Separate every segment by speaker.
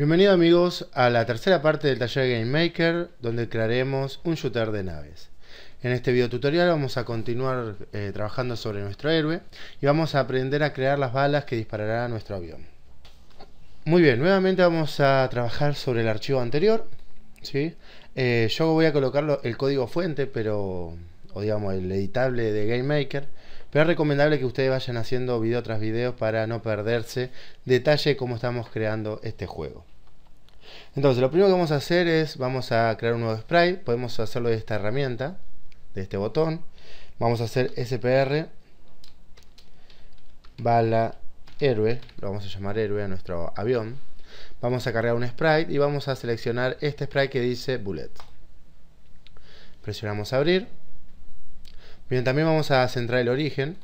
Speaker 1: Bienvenido amigos a la tercera parte del taller Game Maker donde crearemos un shooter de naves. En este video tutorial vamos a continuar eh, trabajando sobre nuestro héroe y vamos a aprender a crear las balas que disparará nuestro avión. Muy bien, nuevamente vamos a trabajar sobre el archivo anterior. ¿sí? Eh, yo voy a colocar el código fuente, pero o digamos el editable de Game Maker, pero es recomendable que ustedes vayan haciendo video tras video para no perderse detalle de cómo estamos creando este juego. Entonces, lo primero que vamos a hacer es, vamos a crear un nuevo sprite. podemos hacerlo de esta herramienta, de este botón. Vamos a hacer SPR, bala, héroe, lo vamos a llamar héroe a nuestro avión. Vamos a cargar un sprite y vamos a seleccionar este sprite que dice bullet. Presionamos abrir. Bien, también vamos a centrar el origen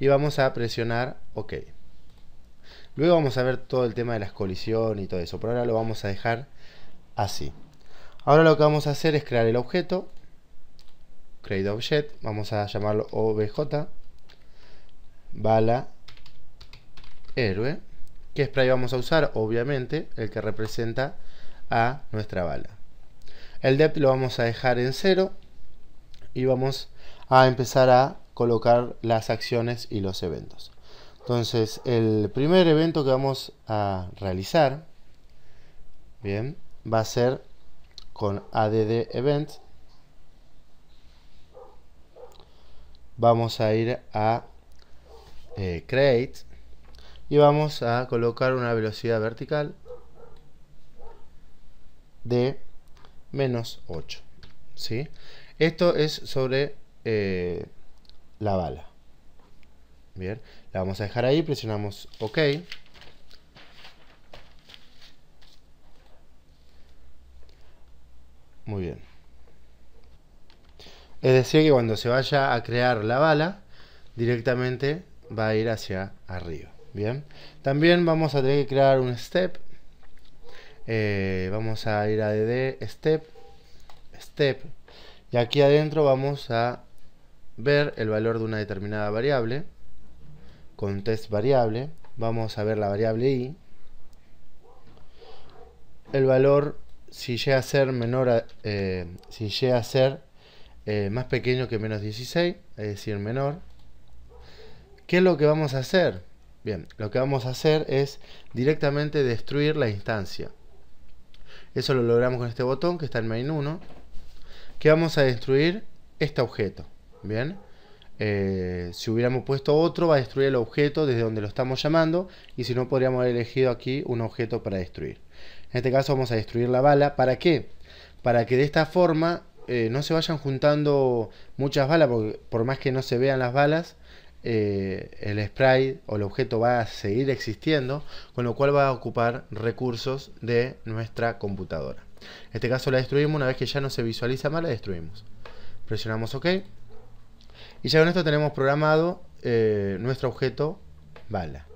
Speaker 1: y vamos a presionar OK. Luego vamos a ver todo el tema de las colisiones y todo eso. pero ahora lo vamos a dejar así. Ahora lo que vamos a hacer es crear el objeto. Create Vamos a llamarlo OBJ. Bala. Héroe. ¿Qué spray vamos a usar? Obviamente el que representa a nuestra bala. El depth lo vamos a dejar en 0. Y vamos a empezar a colocar las acciones y los eventos. Entonces, el primer evento que vamos a realizar, bien, va a ser con add event. Vamos a ir a eh, create y vamos a colocar una velocidad vertical de menos 8. ¿sí? Esto es sobre eh, la bala. Bien, la vamos a dejar ahí, presionamos OK. Muy bien. Es decir, que cuando se vaya a crear la bala, directamente va a ir hacia arriba. Bien. También vamos a tener que crear un step. Eh, vamos a ir a DD, step, step. Y aquí adentro vamos a ver el valor de una determinada variable con test variable. Vamos a ver la variable i. El valor, si llega a ser menor, eh, si llega a ser eh, más pequeño que menos 16, es decir, menor. ¿Qué es lo que vamos a hacer? Bien, lo que vamos a hacer es directamente destruir la instancia. Eso lo logramos con este botón que está en main1. Que vamos a destruir este objeto. Bien. Eh, si hubiéramos puesto otro, va a destruir el objeto desde donde lo estamos llamando. Y si no, podríamos haber elegido aquí un objeto para destruir. En este caso vamos a destruir la bala. ¿Para qué? Para que de esta forma eh, no se vayan juntando muchas balas, porque por más que no se vean las balas, eh, el sprite o el objeto va a seguir existiendo, con lo cual va a ocupar recursos de nuestra computadora. En este caso la destruimos, una vez que ya no se visualiza más, la destruimos. Presionamos OK. Y ya con esto tenemos programado eh, nuestro objeto bala.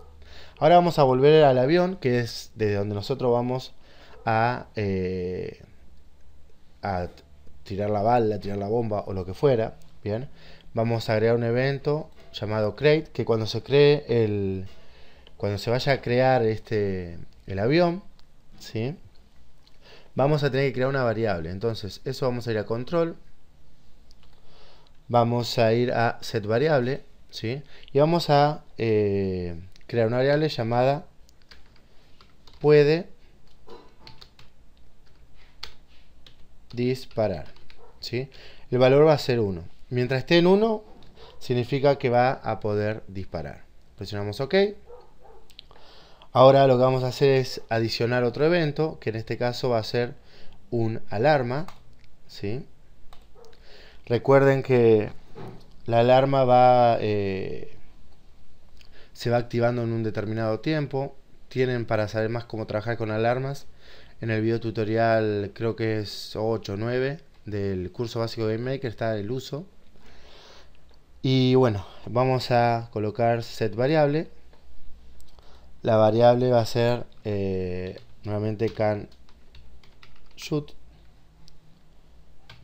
Speaker 1: Ahora vamos a volver al avión, que es desde donde nosotros vamos a, eh, tirar la bala, tirar la bomba o lo que fuera. Bien, vamos a crear un evento llamado create, que cuando se cree el. Cuando se vaya a crear este el avión, ¿sí? vamos a tener que crear una variable. Entonces, eso vamos a ir a control, vamos a ir a set variable, ¿sí? Y vamos a eh, crear una variable llamada puede disparar, ¿sí? El valor va a ser 1. Mientras esté en 1, significa que va a poder disparar. Presionamos OK. Ahora lo que vamos a hacer es adicionar otro evento, que en este caso va a ser un alarma, ¿sí? Recuerden que la alarma va, eh, se va activando en un determinado tiempo. Tienen para saber más cómo trabajar con alarmas. En el video tutorial creo que es 8 o 9 del curso básico de Maker está el uso. Y bueno, vamos a colocar set variable. La variable va a ser eh, nuevamente can shoot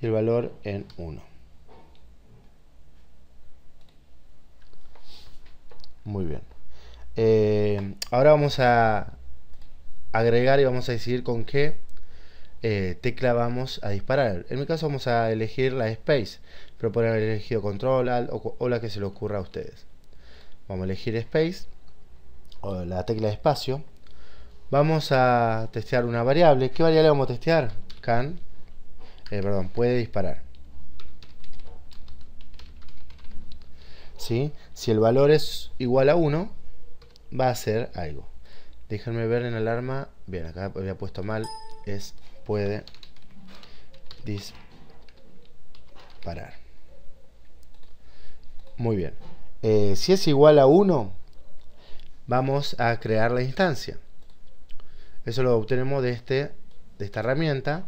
Speaker 1: y el valor en 1. Muy bien. Eh, ahora vamos a agregar y vamos a decidir con qué eh, tecla vamos a disparar. En mi caso vamos a elegir la Space, pero pueden haber elegido Control o, la que se le ocurra a ustedes. Vamos a elegir Space o la tecla de espacio. Vamos a testear una variable. ¿Qué variable vamos a testear? Can, eh, perdón, puede disparar. Si el valor es igual a 1, va a ser algo. Déjenme ver en alarma. Bien, acá había puesto mal. Es puede disparar. Muy bien. Eh, si es igual a 1, vamos a crear la instancia. Eso lo obtenemos de, este, de esta herramienta,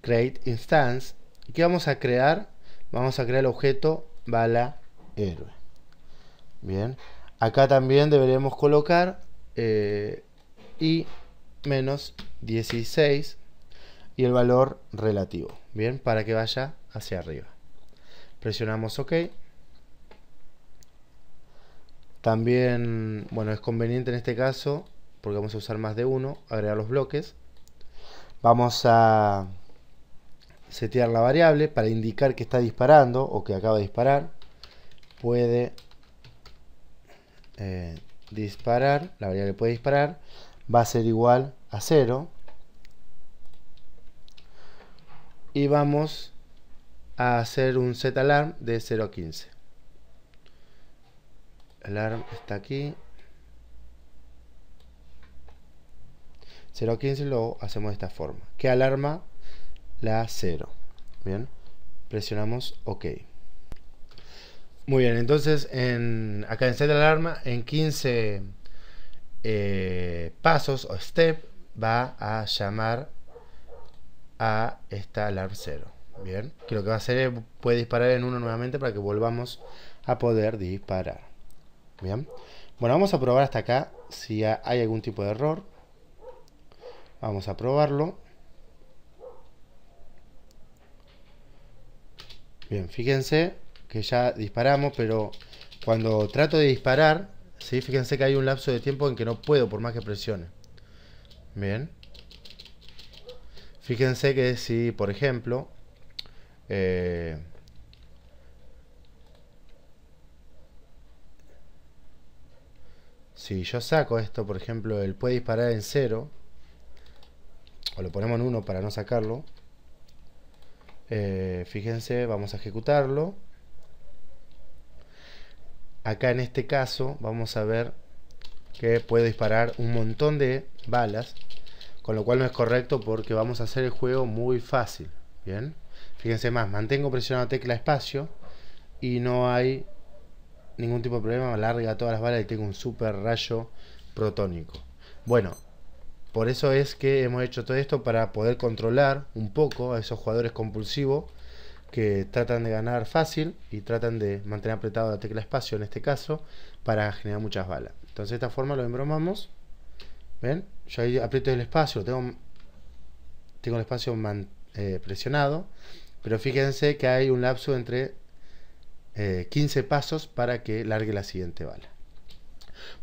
Speaker 1: create instance. ¿Qué vamos a crear? Vamos a crear el objeto bala héroe. Bien. Acá también deberemos colocar y eh, menos 16 y el valor relativo. Bien, para que vaya hacia arriba. Presionamos OK. También, bueno, es conveniente en este caso, porque vamos a usar más de uno, agregar los bloques. Vamos a setear la variable para indicar que está disparando o que acaba de disparar. Puede eh, disparar, la variable puede disparar, va a ser igual a 0. Y vamos a hacer un set alarm de 0 a 15. Alarm está aquí. 0 a 15 lo hacemos de esta forma. Que alarma la 0. Bien. Presionamos OK. Muy bien, entonces en, acá en set de alarma, en 15 eh, pasos o step, va a llamar a esta alarm 0. Bien, que lo que va a hacer es puede disparar en uno nuevamente para que volvamos a poder disparar. Bien, bueno, vamos a probar hasta acá si hay algún tipo de error. Vamos a probarlo. Bien, fíjense, que ya disparamos, pero cuando trato de disparar, ¿sí? fíjense que hay un lapso de tiempo en que no puedo, por más que presione. Bien. Fíjense que si, por ejemplo, eh, si yo saco esto, por ejemplo, el puede disparar en 0, o lo ponemos en 1 para no sacarlo, eh, fíjense, vamos a ejecutarlo acá en este caso vamos a ver que puede disparar un montón de balas con lo cual no es correcto porque vamos a hacer el juego muy fácil bien fíjense más mantengo presionado tecla espacio y no hay ningún tipo de problema larga todas las balas y tengo un super rayo protónico bueno por eso es que hemos hecho todo esto para poder controlar un poco a esos jugadores compulsivos que tratan de ganar fácil y tratan de mantener apretado la tecla espacio en este caso para generar muchas balas. Entonces de esta forma lo embromamos. ¿Ven? Yo ahí aprieto el espacio, tengo, tengo el espacio eh, presionado, pero fíjense que hay un lapso entre 15 eh, pasos para que largue la siguiente bala.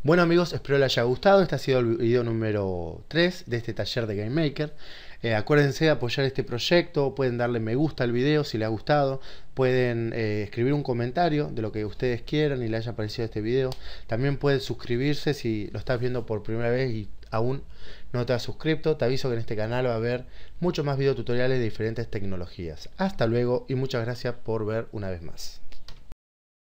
Speaker 1: Bueno amigos, espero les haya gustado. Este ha sido el video número 3 de este taller de Game Maker. Eh, acuérdense de apoyar este proyecto, pueden darle me gusta al video si les ha gustado, pueden eh, escribir un comentario de lo que ustedes quieran y les haya parecido este video. También pueden suscribirse si lo estás viendo por primera vez y aún no te has suscrito. Te aviso que en este canal va a haber muchos más videotutoriales de diferentes tecnologías. Hasta luego y muchas gracias por ver una vez más.